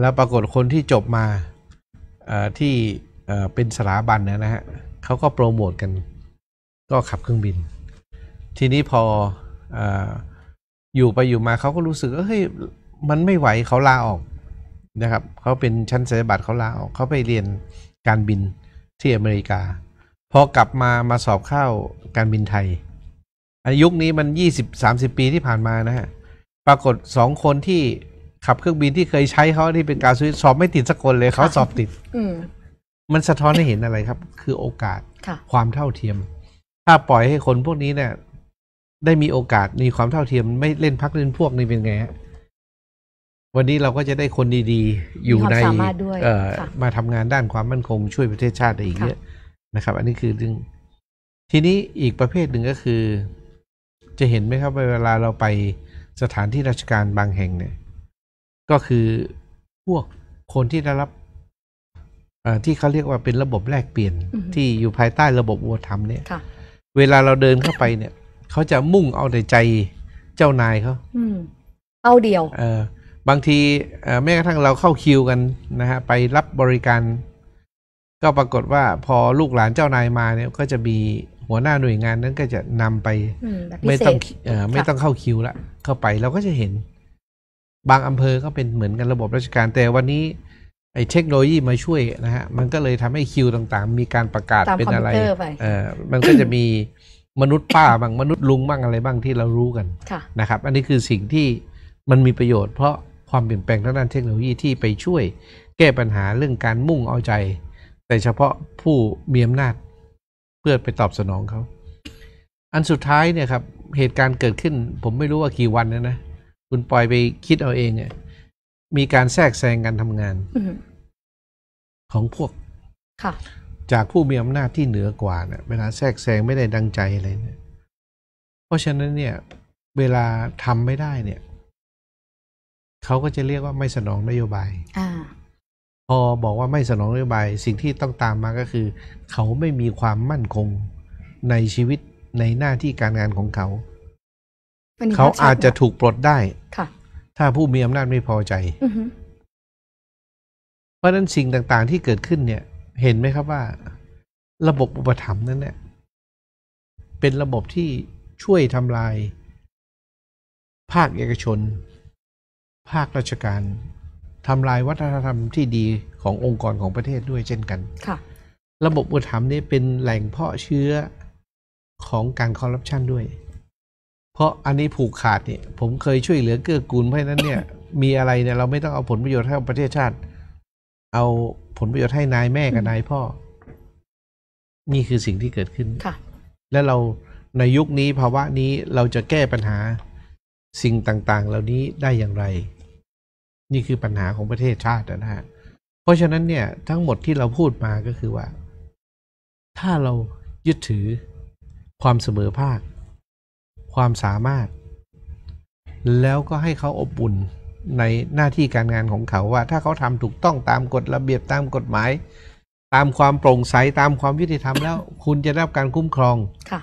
แล้วปรากฏคนที่จบมาที่เป็นสถาบันนะฮะเขาก็โปรโมทกันก็ขับเครื่องบิน ทีนี้พอออยู่ไปอยู่มาเขาก็รู้สึกว่าเฮ้ยมันไม่ไหวเขาลาออก นะครับเขาเป็นชั้นเัลยบัตรเขาลาออกเขาไปเรียนการบินที่อเมริกา พอกลับมามาสอบเข้าการบินไทยอยุคนี้มันยี่สิบสามสิบปีที่ผ่านมานะฮะ ปรากฏสองคนที่ขับเครื่องบินที่เคยใช้เขาที่เป็นการซื้อสอบไม่ติดสักคนเลยเขาสอบติดมันสะท้อนให้เห็นอะไรครับ คือโอกาสความเท่าเทียมถ้าปล่อยให้คนพวกนี้เนี่ย ได้มีโอกาสมีความเท่าเทียม ไม่เล่นพักเล่นพวกนี่เป็นไงฮะวันนี้เราก็จะได้คนดีๆอยู่ในมาทำงานด้านความมั่นคงช่วยประเทศชาติได้อีกเยอะนะครับ อันนี้คือเงทีนี้อีกประเภทหนึ่งก็คือ จะเห็นไหมครับเวลาเราไปสถานที่ราชการบางแห่งเนี่ยก็คือพวกคนที่ได้รับที่เขาเรียกว่าเป็นระบบแลกเปลี่ยนที่อยู่ภายใต้ระบบวัวธรรมเนี่ยเวลาเราเดินเข้าไปเนี่ยเขาจะมุ่งเอาแต่ใจเจ้านายเขาเอาเดียว เออ บางทีแม้กระทั่งเราเข้าคิวกัน นะฮะ ไปรับบริการ ก็ปรากฏว่า พอลูกหลานเจ้านายมาเนี่ย ก็จะมีหัวหน้าหน่วยงานนั้นก็จะนำไปไม่ต้องไม่ต้องเข้าคิวละเข้าไปเราก็จะเห็น บางอำเภอก็เป็นเหมือนกันระบบราชการแต่วันนี้ไอ้เทคโนโลยีมาช่วยนะฮะ มันก็เลยทำให้คิวต่างๆ มีการประกาศเป็นอะไรเออมันก็จะมีมนุษย์ป้าบ้างมนุษย์ลุงบ้าง อะไรบ้างที่เรารู้กันนะครับ อันนี้คือสิ่งที่มันมีประโยชน์เพราะความเปลี่ยนแปลงทางด้านเทคโนโลยีที่ไปช่วยแก้ปัญหาเรื่องการมุ่งเอาใจ แต่เฉพาะผู้มีอำนาจเพื่อไปตอบสนองเขา อันสุดท้ายเนี่ยครับเหตุการณ์เกิดขึ้นผมไม่รู้ว่ากี่วันนะนะคุณปล่อยไปคิดเอาเองเนี่ยมีการแทรกแซงการทำงานของพวกจากผู้มีอำนาจที่เหนือกว่าเนี่ยเวลาแทรกแซงไม่ได้ดังใจอะไรเนี่ย เพราะฉะนั้นเนี่ย เวลาทำไม่ได้เนี่ยเขาก็จะเรียกว่าไม่สนองนโยบายอพอบอกว่าไม่สนองนโยบาย สิ่งที่ต้องตามมาก็คือ เขาไม่มีความมั่นคงในชีวิตในหน้าที่การงานของเขาเขาอาจจะถูกปลดได้ถ้าผู้มีอำนาจไม่พอใจ เพราะนั้นสิ่งต่างๆที่เกิดขึ้นเนี่ย เห็นไหมครับว่าระบบอุปถัมภ์นั้นเนี่ยเป็นระบบที่ช่วยทำลาย ภาคเอกชน ภาคราชการ ทำลายวัฒนธรรมที่ดีขององค์กรของประเทศด้วยเช่นกันค่ะระบบอุปถัมภ์นี้เป็นแหล่งเพาะเชื้อของการคอร์รัปชันด้วยเพราะอันนี้ผูกขาดเนี่ยผมเคยช่วยเหลือเกื้อกูลเพราะนั้นเนี่ย มีอะไรเนี่ยเราไม่ต้องเอาผลประโยชน์ให้ประเทศชาติ เอาผลประโยชน์ให้นายแม่กับนายพ่อ นี่คือสิ่งที่เกิดขึ้นค่ะ และเราในยุคนี้ภาวะนี้เราจะแก้ปัญหาสิ่งต่างๆเหล่านี้ได้อย่างไร นี่คือปัญหาของประเทศชาตินะฮะเพราะฉะนั้นเนี่ยทั้งหมดที่เราพูดมาก็คือว่า ถ้าเรายึดถือความเสมอภาคความสามารถ แล้วก็ให้เขาอบอุ่น ในหน้าที่การงานของเขาว่า ถ้าเขาทำถูกต้องตามกฎระเบียบตามกฎหมาย ตามความโปร่งใส ตามความยุติธรรมแล้ว คุณจะได้รับการคุ้มครองค่ะ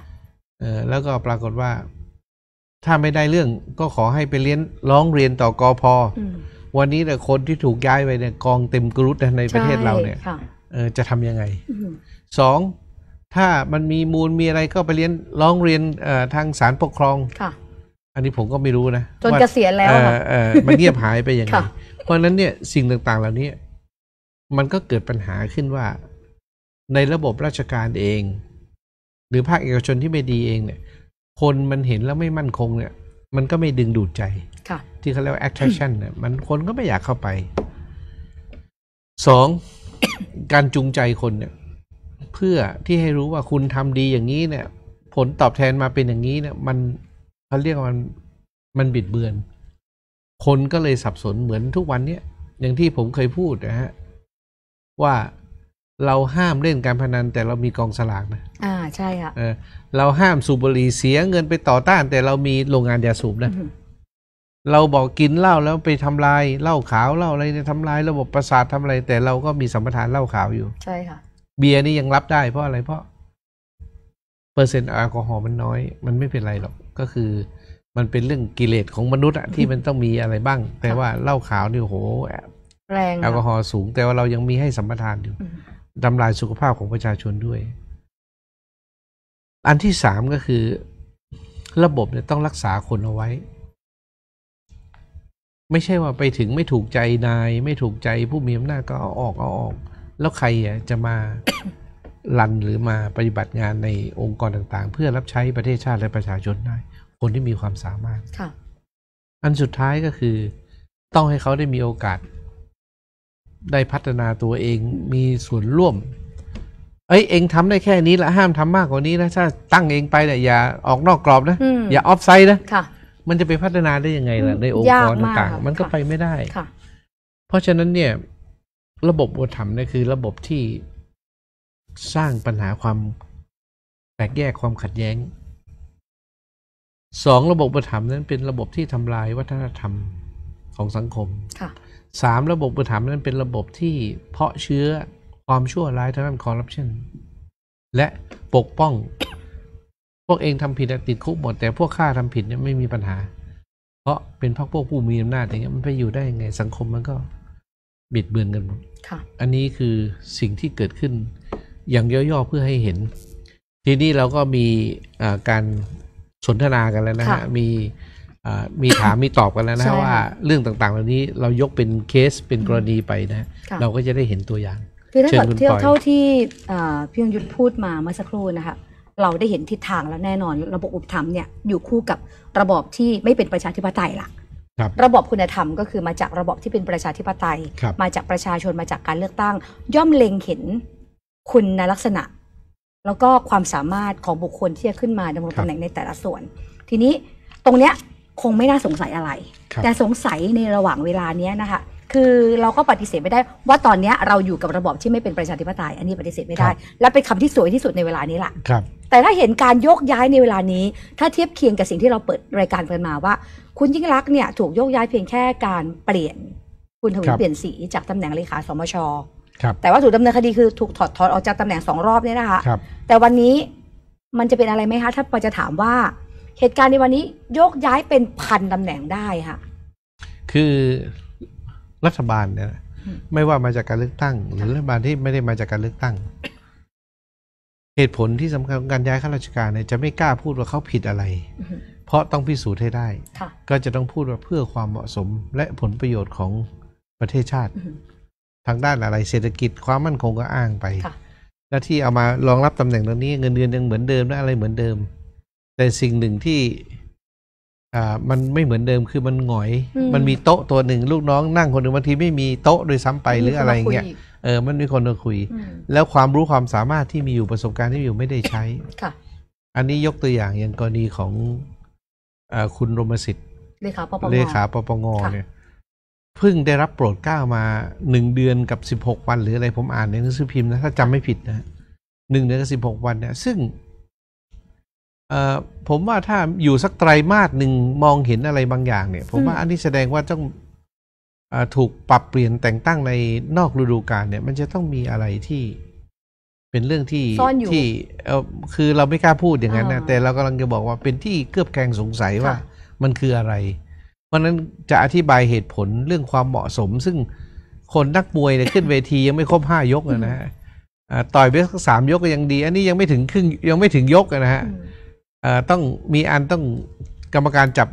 เออแล้วก็ปรากฏว่า ถ้าไม่ได้เรื่องก็ขอให้ไปเรียนร้องเรียนต่อกอพอวันนี้แต่คนที่ถูกย้ายไปเนี่ยกองเต็มกรุดในประเทศเราเนี่ยจะทำยังไงสองถ้ามันมีมูลมีอะไรก็ไปเรียนร้องเรียนทางศาลปกครอง ค่ะ อันนี้ผมก็ไม่รู้นะ จนเกษียณแล้วมันเงียบหายไปยังไงเพราะนั้นเนี่ยสิ่งต่างๆเหล่านี้ มันก็เกิดปัญหาขึ้นว่าในระบบราชการเอง หรือภาคเอกชนที่ไม่ดีเอง เนี่ย คนมันเห็นแล้วไม่มั่นคง เนี่ย มันก็ไม่ดึงดูดใจที่เขาเรียกว่า attraction เนี่ย มันคนก็ไม่อยากเข้าไปสองการจูงใจคนเนี่ยเพื่อที่ให้รู้ว่าคุณทำดีอย่างนี้เนี่ย ผลตอบแทนมาเป็นอย่างนี้เนี่ย มันเขาเรียกว่ามันมันบิดเบือน คนก็เลยสับสนเหมือนทุกวันเนี้ยอย่างที่ผมเคยพูดนะฮะว่าเราห้ามเล่นการพนันแต่เรามีกองสลากนะอ่าใช่ค่ะเออเราห้ามสูบบุหรี่เสียเงินไปต่อต้าน แต่เรามีโรงงานยาสูบนะ เราบอกกินเหล้าแล้วไปทำลายเหล้าขาวเหล้าอะไรเนี่ยทำลายระบบประสาททำอะไร แต่เราก็มีสัมปทานเหล้าขาวอยู่ ใช่ค่ะเบียร์นี่ยังรับได้เพราะอะไรเพราะ เปอร์เซ็นต์แอลกอฮอล์มันน้อย มันไม่เป็นไรหรอก ก็คือมันเป็นเรื่องกิเลสของมนุษย์อะที่มันต้องมีอะไรบ้าง แต่ว่าเหล้าขาวนี่โหแรงแอลกอฮอล์สูง แต่ว่าเรายังมีให้สัมปทานอยู่ทำลายสุขภาพของประชาชนด้วย อันที่สามก็คือ ระบบเนี่ยต้องรักษาคนเอาไว้ ไม่ใช่ว่าไปถึงไม่ถูกใจนาย ไม่ถูกใจผู้มีอำนาจก็เอาออกเอาออกแล้วใครจะมารันหรือมาปฏิบัติงานในองค์กรต่างๆ เพื่อรับใช้ประเทศชาติและประชาชนได้ คนที่มีความสามารถค่ะ อันสุดท้ายก็คือ ต้องให้เขาได้มีโอกาส ได้พัฒนาตัวเองมีส่วนร่วม เอ้ยเองทำได้แค่นี้ละห้ามทำมากกว่านี้นะถ้าตั้งเองไปเนี่ยอย่าออกนอกกรอบนะอย่าออฟไซด์นะะมันจะไปพัฒนาได้ยังไงล่ะ ในองค์กรต่างๆมันก็ไปไม่ได้เพราะฉะนั้นเนี่ยระบบอุปถัมภ์เนี่ยคือระบบที่ สร้างปัญหาความแตกแยกความขัดแย้งสองระบบอุปถัมภ์นั้นเป็นระบบที่ทำลายวัฒนธรรมของสังคมสามระบบอุปถัมภ์นั้นเป็นระบบที่เพาะเชื้อความชั่วร้ายทางด้านคอร์รัปชันและปกป้อง พวกเองทำผิดติดคุกหมดแต่พวกข้าทำผิดเนี่ยไม่มีปัญหา เพราะเป็นพรรคพวกผู้มีอำนาจอย่างเงี้ยมันไปอยู่ได้ยังไงสังคมมันก็บิดเบือนกันหมดอันนี้คือสิ่งที่เกิดขึ้นอย่างย่อๆเพื่อให้เห็นทีนี้เราก็มีการสนทนากันแล้วนะฮะมีมีถามมีตอบกันแล้วนะว่า เรื่องต่างๆเหล่านี้เรายกเป็นเคสเป็นกรณีไปนะเราก็จะได้เห็นตัวอย่างคือถ้าเกิดเที่ยวเท่าที่พี่ยงยุทธพูดมาเมื่อสักครู่นะคะเราได้เห็นทิศทางแล้วแน่นอนระบบอุปถัมภ์เนี่ยอยู่คู่กับระบอบที่ไม่เป็นประชาธิปไตยล่ะรระบบคุณธรรมก็คือมาจากระบบที่เป็นประชาธิปไตย มาจากประชาชนมาจากการเลือกตั้ง ย่อมเล็งเห็นคุณลักษณะ แล้วก็ความสามารถของบุคคลที่จะขึ้นมาดำรงตำแหน่งในแต่ละส่วน ทีนี้ตรงเนี้ยคงไม่น่าสงสัยอะไร แต่สงสัยในระหว่างเวลาเนี้ยนะคะคือเราก็ปฏิเสธไม่ได้ ว่าตอนนี้เราอยู่กับระบอบที่ไม่เป็นประชาธิปไตย อันนี้ปฏิเสธไม่ได้และเป็นคำที่สวยที่สุดในเวลานี้แหละครับ แต่ถ้าเห็นการโยกย้ายในเวลานี้ ถ้าเทียบเคียงกับสิ่งที่เราเปิดรายการกันมาว่า คุณยิ่งรักเนี่ย ถูกโยกย้ายเพียงแค่การเปลี่ยน คุณถวีลเปลี่ยนสีจากตำแหน่งเลขาสมชครับแต่ว่าถูกดำเนินคดีคือถูกถอดถอนออกจากตำแหน่งสองรอบเนี่ยนะคะครับแต่วันนี้มันจะเป็นอะไรไหมคะถ้าปอจะถามว่าเหตุการณ์ในวันนี้โยกย้ายเป็นพันตำแหน่งได้ค่ะคือรัฐบาลเนี่ย ไม่ว่ามาจากการเลือกตั้ง หรือรัฐบาลที่ไม่ได้มาจากการเลือกตั้ง เหตุผลที่สำคัญของการย้ายข้าราชการเนี่ยจะไม่กล้าพูดว่าเขาผิดอะไร เพราะต้องพิสูจน์ให้ได้ ก็จะต้องพูดว่าเพื่อความเหมาะสมและผลประโยชน์ของประเทศชาติทางด้านอะไร เศรษฐกิจความมั่นคงก็อ้างไปแล้ที่เอามารองรับตำแหน่งตรงนี้เงินเดือนยังเหมือนเดิมและอะไรเหมือนเดิม แต่สิ่งหนึ่งที่อ่ามันไม่เหมือนเดิมคือมันหงอย มันมีโต๊ะตัวหนึ่งลูกน้องนั่งคนหนึ่งบางทีไม่มีโต๊ะโดยซ้ำไปหรืออะไรเงี้ยเออมันมีคนมาคุย แล้วความรู้ความสามารถที่มีอยู่ประสบการณ์ที่มีอยู่ไม่ได้ใช้ค่ะ อันนี้ยกตัวอย่างอย่างกรณีของอ่าคุณรมสิทธิ์เลขาปปงเลขาปปงเนี่ยเพิ่งได้รับโปรดเกล้ามาหนึ่งเดือนกับสิบหกวันหรืออะไรผมอ่านในหนังสือพิมพ์นะถ้าจำไม่ผิดนะหนึ่งเดือนกับสิบหกวันเนี่ยซึ่งผมว่าถ้าอยู่สักไตรมาสหนึ่งมองเห็นอะไรบางอย่างเนี่ย ผมว่าอันนี้แสดงว่าต้องถูกปรับเปลี่ยนแต่งตั้งในนอกฤดูกาลเนี่ย มันจะต้องมีอะไรที่ เป็นเรื่องที่ที่คือเราไม่กล้าพูดอย่างนั้นนะแต่เรากำลังจะบอกว่าเป็นที่เกือบแกงสงสัยว่า มันคืออะไร เพราะนั้นจะอธิบายเหตุผลเรื่องความเหมาะสม ซึ่งคนนักมวยเนี่ยขึ้นเวทียังไม่ครบห้ายกนะฮะต่อยเบสสามยกก็ยังดี อันนี้ยังไม่ถึงครึ่งยังไม่ถึงยกนะฮะเออ่ต้องมีอันต้องกรรมการจับ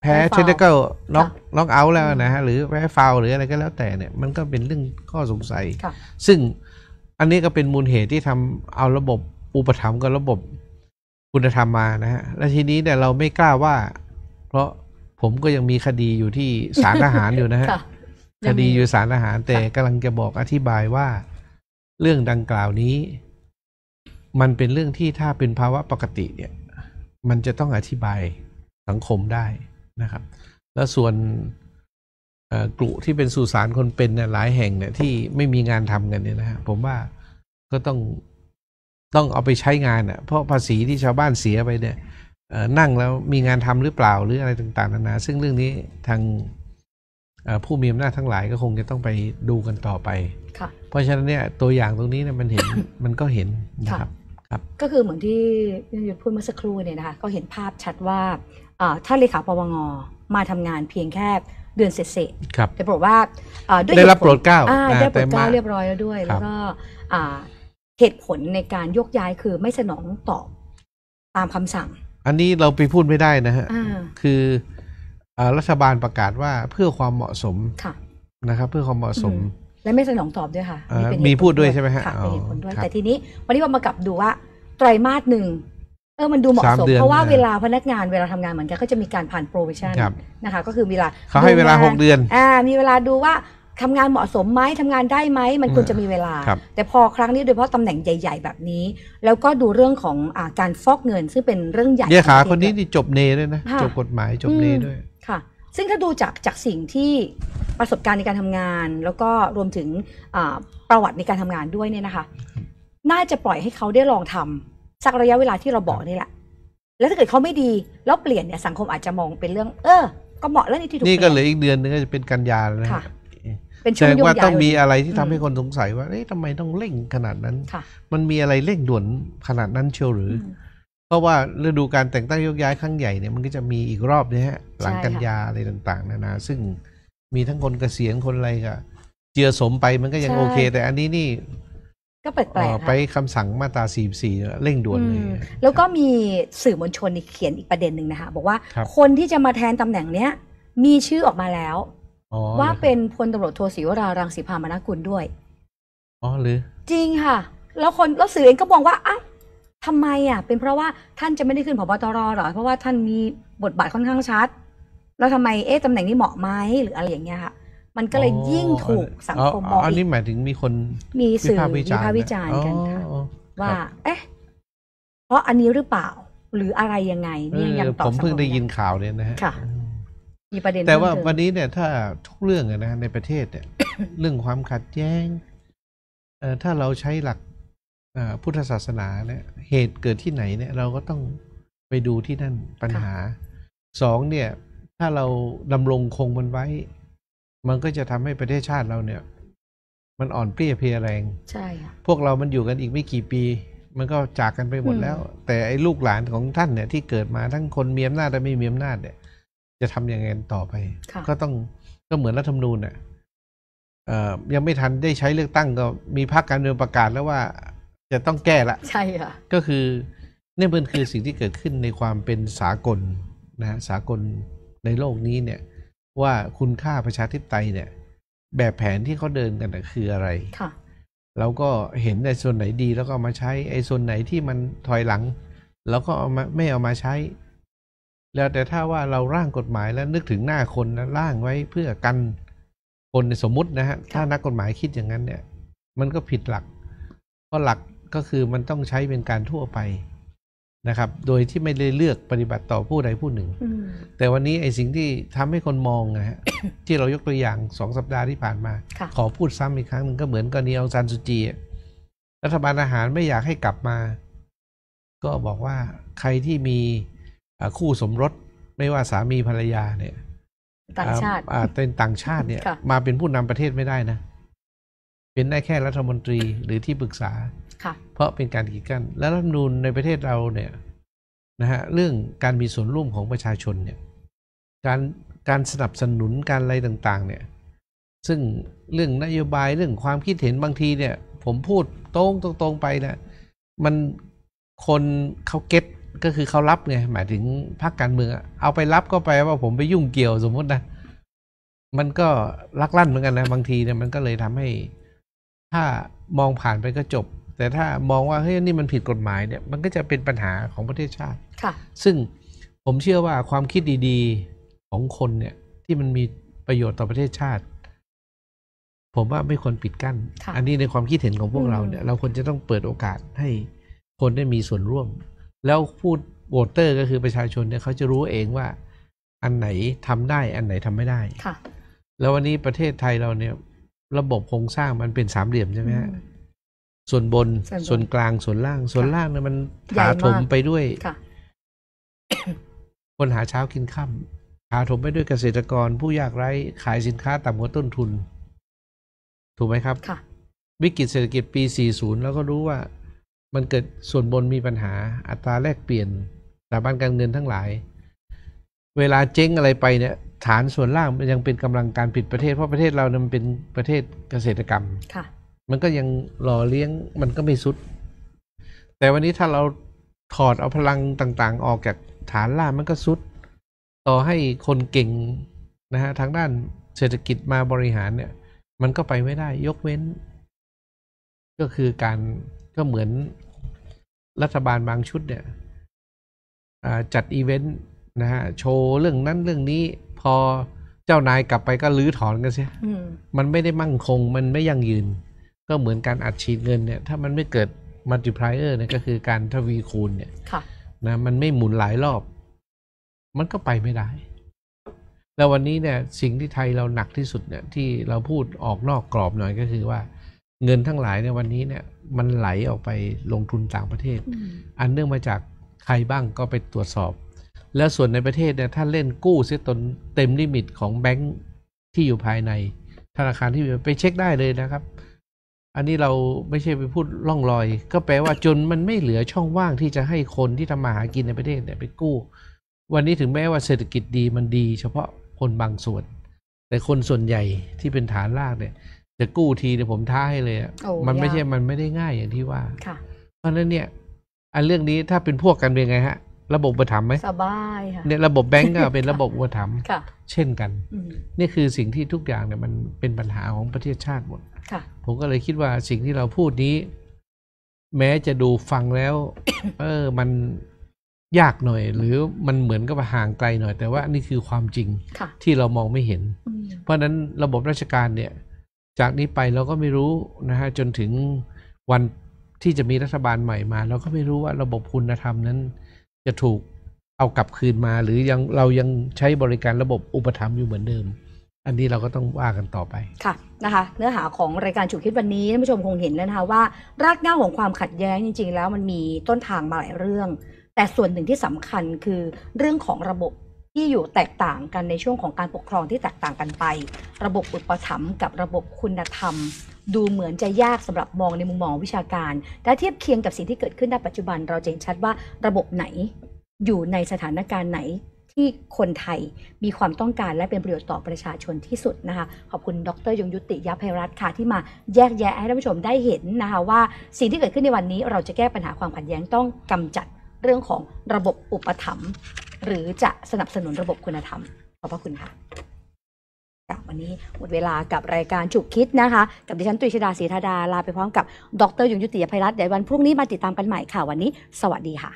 แพ้เชนเดเก็ล็อกล็อกเอาแล้วนะฮะหรือแพ้ฟาวหรืออะไรก็แล้วแต่เนี่ย มันก็เป็นเรื่องข้อสงสัยซึ่งอันนี้ก็เป็นมูลเหตุที่ทำเอาระบบอุปถัมภ์กับระบบ คุณธรรมมานะฮะและทีนี้เนี่ยเราไม่กล้าว่า เพราะผมก็ยังมีคดีอยู่ที่ศาลทหารอยู่นะฮะคดีอยู่ศาลทหาร แต่กำลังจะบอกอธิบายว่า เรื่องดังกล่าวนี้มันเป็นเรื่องที่ถ้าเป็นภาวะปกติเนี่ย มันจะต้องอธิบายสังคมได้นะครับ แล้วส่วนกลุ่มที่เป็นสุสานคนเป็นเนี่ยหลายแห่งเนี่ย ที่ไม่มีงานทำกันเนี่ยนะฮะผมว่าก็ต้องต้องเอาไปใช้งานอ่ะเพราะภาษีที่ชาวบ้านเสียไปเนี่ยนั่งแล้วมีงานทำหรือเปล่าหรืออะไรต่างๆนานาซึ่งเรื่องนี้ทางผู้มีอำนาจทั้งหลายก็คงจะต้องไปดูกันต่อไป เพราะฉะนั้นเนี่ยตัวอย่างตรงนี้เนี่ยมันเห็นมันก็เห็นนะครับ ครับก็คือเหมือนที่พี่ยุทธพูดเมื่อสักครู่เนี่ยนะคะก็เห็นภาพชัดว่า ถ้าเลขาปวงมาทำงานเพียงแค่เดือนเสร็จๆแต่บอกว่าด้วยได้รับโปรดเกล้าได้โปรดเกล้า เรียบร้อยแล้วด้วย แล้วก็เหตุผลในการยกย้ายคือไม่สนองตอบตามคำสั่ง อันนี้เราไปพูดไม่ได้นะฮะคือรัฐบาลประกาศว่าเพื่อความเหมาะสมะนะครับเพื่อความเหมาะสมและไม่สนองตอบด้วยค่ะ มีพูดด้วยใช่ไหมฮะเป็นผลด้วยแต่ทีนี้ วันนี้เรามากลับดูว่า ไตรมาสหนึ่งเออมันดูเหมาะสม เพราะว่าเวลาพนักงานเวลาทำงานเหมือนกันก็จะมีการผ่านโปรวิชั่นนะคะก็คือเวลาเขาให้เวลาหกเดือนอ่ามีเวลาดูว่าทำงานเหมาะสมไหมทำงานได้ไหมมันควรจะมีเวลา แต่พอครั้งนี้โดยเฉพาะตำแหน่งใหญ่ ๆแบบนี้ แล้วก็ดูเรื่องของอการฟอกเงิน ซึ่งเป็นเรื่องใหญ่เนี่ยขาคนนี้นี่จบเนด้วยนะ จบกฎหมายจบเนด้วยค่ะซึ่งถ้าดูจากจากสิ่งที่ประสบการณ์ในการทำงาน แล้วก็รวมถึงประวัติในการทำงานด้วยเนี่ยนะคะ น่าจะปล่อยให้เขาได้ลองทำ สักระยะเวลาที่เราบอกนี่แหละ แล้วถ้าเกิดเขาไม่ดีแล้วเปลี่ยนเนี่ยสังคมอาจจะมองเป็นเรื่อง เออ ก็เหมาะแล้ว นี่ที่ถูกนี่ก็เหลืออีกเดือนนึงก็จะเป็นกันยาแล้วนะเป็นช่วงว่าต้องมีอะไรที่ทำให้คนสงสัยว่า เอ๊ะทำไมต้องเร่งขนาดนั้น มันมีอะไรเร่งด่วนขนาดนั้นเชียวหรือเพราะว่าฤดูการแต่งตั้งยกย้ายครั้งใหญ่เนี่ยมันก็จะมีอีกรอบนี้ฮะหลังกันยาอะไรต่างๆนานาซึ่งมีทั้งคนเกษียณคนอะไรก็เจือสมไปมันก็ยังโอเค แต่อันนี้นี่ก็แปลกๆไปคำสั่งมาตรา44เร่งด่วนเลย แล้วก็มีสื่อมวลชนเขียนอีกประเด็นหนึ่งนะคะ บอกว่าคนที่จะมาแทนตำแหน่งเนี้ย มีชื่อออกมาแล้วว่าเป็นพลตำรวจโทศิวรารังสีพามนกุลด้วยอ๋อหรือจริงค่ะ แล้วคนแล้วสื่อเองก็บอกว่าอ้าวทำไมอ่ะเป็นเพราะว่าท่านจะไม่ได้ขึ้นผบตรหรอเพราะว่าท่านมีบทบาทค่อนข้างชัด แล้วทำไมเอ๊ะตำแหน่งนี้เหมาะไหมหรืออะไรอย่างเงี้ยค่ะมันก็เลยยิ่งถูกสังคมมองอันนี้หมายถึงมีคน มีสื่อวิพากษ์วิจารณ์กันค่ะว่าเอ๊ะ เพราะอันนี้หรือเปล่าหรืออะไรยังไงนี่ยังตอบผมเพิ่งได้ยินข่าวเนี่ยนะฮะมีประเด็นแต่ว่าวันนี้เนี่ยถ้าทุกเรื่องนะ ในประเทศเนี่ย เรื่องความขัดแย้งเออถ้าเราใช้หลักพุทธศาสนาเนี่ยเหตุเกิดที่ไหนเนี่ย เราก็ต้องไปดูที่นั่นปัญหาสองเนี่ย ถ้าเราดำรงคงมันไว้ มันก็จะทำให้ประเทศชาติเราเนี่ย มันอ่อนเปรี้ยเพรียแรง ใช่ค่ะพวกเรามันอยู่กันอีกไม่กี่ปี มันก็จากกันไปหมดแล้ว แต่ไอ้ลูกหลานของท่านเนี่ย ที่เกิดมาทั้งคนมีอำนาจและไม่มีอำนาจเนี่ย จะทำยังไงต่อไปก็ต้องก็เหมือนรัฐธรรมนูญเนี่ยยังไม่ทันได้ใช้เลือกตั้งก็มีพรรคการเมืองประกาศแล้วว่าจะต้องแก้ละ ใช่ค่ะก็คือเนี่ยมันคือสิ่งที่เกิดขึ้นในความเป็นสากลนะสากลในโลกนี้เนี่ย ว่าคุณค่าประชาธิปไตยเนี่ย แบบแผนที่เขาเดินกันคืออะไรค่ะเราก็เห็นในส่วนไหนดี แล้วก็มาใช้ไอ้ส่วนไหนที่มันถอยหลัง แล้วก็เอามาไม่เอามาใช้ แล้วแต่ถ้าว่าเราร่างกฎหมายแล้วนึกถึงหน้าคน้วร่างไว้เพื่อกันคนสมมุตินะฮะถ้านักกฎหมายคิดอย่างนั้นเนี่ย มันก็ผิดหลักเพราะหลักก็คือมันต้องใช้เป็นการทั่วไปนะครับ โดยที่ไม่ได้เลือกปฏิบัติต่อผู้ใดผู้หนึ่ง แต่วันนี้ไอ้สิ่งที่ทำให้คนมองนะฮะ ที่เรายกตัวอย่างสองสัปดาห์ที่ผ่านมา ขอพูดซ้ำอีกครั้งหนึ่งก็เหมือนกรณีองซันสุจี รัฐบาลอาหารไม่อยากให้กลับมา ก็บอกว่าใครที่มีคู่สมรสไม่ว่าสามีภรรยาเนี่ย ต่างชาติเป็นต่างชาติเนี่ย มาเป็นผู้นำประเทศไม่ได้นะ เป็นได้แค่รัฐมนตรีหรือที่ปรึกษาเพราะเป็นการกีดกันและรัฐมนูลในประเทศเราเนี่ยนะฮะเรื่องการมีส่วนร่วมของประชาชนเนี่ยการการสนับสนุนการอะไรต่างๆเนี่ยซึ่งเรื่องนโยบายเรื่องความคิดเห็นบางทีเนี่ยผมพูดตรงตรงๆไปนะมันคนเขาเก็ตก็คือเขารับไงหมายถึงพรรคการเมืองเอาไปรับก็ไปว่าผมไปยุ่งเกี่ยวสมมตินะมันก็ลักลั่นเหมือนกันนะบางทีเนี่ยมันก็เลยทำให้ถ้ามองผ่านไปก็จบแต่ถ้ามองว่าเฮ้ยนี่มันผิดกฎหมายเนี่ยมันก็จะเป็นปัญหาของประเทศชาติ ค่ะ ซึ่งผมเชื่อว่าความคิดดีๆของคนเนี่ยที่มันมีประโยชน์ต่อประเทศชาติ ผมว่าไม่ควรปิดกั้น อันนี้ในความคิดเห็นของพวกเราเนี่ยเราควรจะต้องเปิดโอกาสให้คนได้มีส่วนร่วม แล้วพูดโหวตเตอร์ก็คือประชาชนเนี่ยเขาจะรู้เองว่าอันไหนทำได้อันไหนทำไม่ได้ ค่ะ แล้ววันนี้ประเทศไทยเราเนี่ยระบบโครงสร้างมันเป็นสามเหลี่ยมใช่ไหมฮะส่วนบน ส่วนกลาง ส่วนล่าง ส่วนล่างเนี่ยมันถาถมไปด้วยคนหาเช้ากินค่าถาถมไปด้วยเกษตรกรผู้ยากไร้ขายสินค้าต่ำกว่าต้นทุน ถูกไหมครับ ค่ะ วิกฤตเศรษฐกิจ ปี 40 แล้วก็รู้ว่า มันเกิดส่วนบนมีปัญหา อัตราแลกเปลี่ยนสถาบันการเงินทั้งหลาย เวลาเจ๊งอะไรไปเนี่ยฐานส่วนล่างมันยังเป็นกำลังการผิดประเทศเพราะประเทศเราเนี่ยมันเป็นประเทศเกษตรกรรม ค่ะมันก็ยังหล่อเลี้ยงมันก็ไม่สุด แต่วันนี้ถ้าเราถอดเอาพลังต่างๆ ออกจากฐานล่างมันก็สุด ต่อให้คนเก่งนะฮะทางด้านเศรษฐกิจมาบริหาร เนี่ย มันก็ไปไม่ได้ยกเว้น ก็คือการก็เหมือนรัฐบาลบางชุดเนี่ยจัดอีเวนต์นะฮะโชว์เรื่องนั้นเรื่องนี้พอเจ้านายกลับไปก็ลื้อถอนกันเสียมันไม่ได้มั่งคง มันไม่ยั่งยืนก็เหมือนการอัดฉีดเงินเนี่ยถ้ามันไม่เกิดมัลติพลายเออร์เนี่ยก็คือการทวีคูณเนี่ยนะมันไม่หมุนหลายรอบ มันก็ไปไม่ได้แล้ววันนี้เนี่ย สิ่งที่ไทยเราหนักที่สุดเนี่ยที่เราพูดออกนอกกรอบหน่อยก็คือว่า เงินทั้งหลายในวันนี้เนี่ย มันไหลออกไปลงทุนต่างประเทศอันเนื่องมาจากใครบ้างก็ไปตรวจสอบ แล้วส่วนในประเทศเนี่ยถ้าเล่นกู้เสียตนเต็มลิมิตของแบงค์ที่อยู่ภายในธนาคารที่ไปเช็คได้เลยนะครับอันนี้เราไม่ใช่ไปพูดล่องลอย ก็แปลว่าจนมันไม่เหลือช่องว่างที่จะให้คนที่ทำมาหากินในประเทศเนี่ยไปกู้ วันนี้ถึงแม้ว่าเศรษฐกิจดีมันดี เฉพาะคนบางส่วน แต่คนส่วนใหญ่ที่เป็นฐานรากเนี่ยจะกู้ทีเนี่ยผมท้าให้เลยอ่ะมันไม่ใช่มันไม่ได้ง่ายอย่างที่ว่าเพราะนั้นเนี่ยอันเรื่องนี้ถ้าเป็นพวกกันเป็นไงฮะระบบอุปถัมภ์ไหมสบายค่ะ เนี่ยระบบแบงก์ก็ เป็นระบบอุปถัมภ์เช่นกัน นี่คือสิ่งที่ทุกอย่างเนี่ยมันเป็นปัญหาของประเทศชาติหมดผมก็เลยคิดว่าสิ่งที่เราพูดนี้ แม้จะดูฟังแล้ว เออ มันยากหน่อย หรือมันเหมือนกับห่างไกลหน่อย แต่ว่านี่คือความจริงที่เรามองไม่เห็น เพราะนั้นระบบราชการเนี่ย จากนี้ไปเราก็ไม่รู้นะฮะจนถึงวันที่จะมีรัฐบาลใหม่มาเราก็ไม่รู้ว่าระบบคุณธรรมนั้นจะถูกเอากลับคืนมาหรือยังเรายังใช้บริการระบบอุปถัมภ์อยู่เหมือนเดิม อันนี้เราก็ต้องว่ากันต่อไปค่ะนะคะเนื้อหาของรายการฉุกคิดวันนี้ท่านผู้ชมคงเห็นแล้วนะคะว่า รากเหง้าของความขัดแย้งจริงๆ แล้วมันมีต้นทางมาหลายเรื่อง แต่ส่วนหนึ่งที่สำคัญคือเรื่องของระบบที่อยู่แตกต่างกันในช่วงของการปกครองที่แตกต่างกันไป ระบบอุปถัมภ์กับระบบคุณธรรมดูเหมือนจะยากสำหรับมองในมุมมองวิชาการแ้าเทียบเคียงกับสิ่งที่เกิดขึ้นในปัจจุบันเราเห็นชัดว่าระบบไหน อยู่ในสถานการณ์ไหนที่คนไทยมีความต้องการและเป็นประโยชน์ต่อประชาชนที่สุดนะคะขอบคุณดร ยงยุติยภัยรัตน์ค่ะ ที่มาแยกแยะให้ท่านผู้ชมได้เห็นนะคะว่า สิ่งที่เกิดขึ้นในวันนี้เราจะแก้ปัญหาความขัดแย้งต้องกำจัดเรื่องของระบบอุปถัมภ์หรือจะสนับสนุนระบบคุณธรรมขอบพระคุณค่ะวันนี้หมดเวลากับรายการฉุกคิดนะคะ กับดิฉันตุยชดาศรีธาดา ลาไปพร้อมกับดรยงยุติยภัยรัตน์เดี๋ยววันพรุ่งนี้มาติดตามกันใหม่ค่ะ วันนี้สวัสดีค่ะ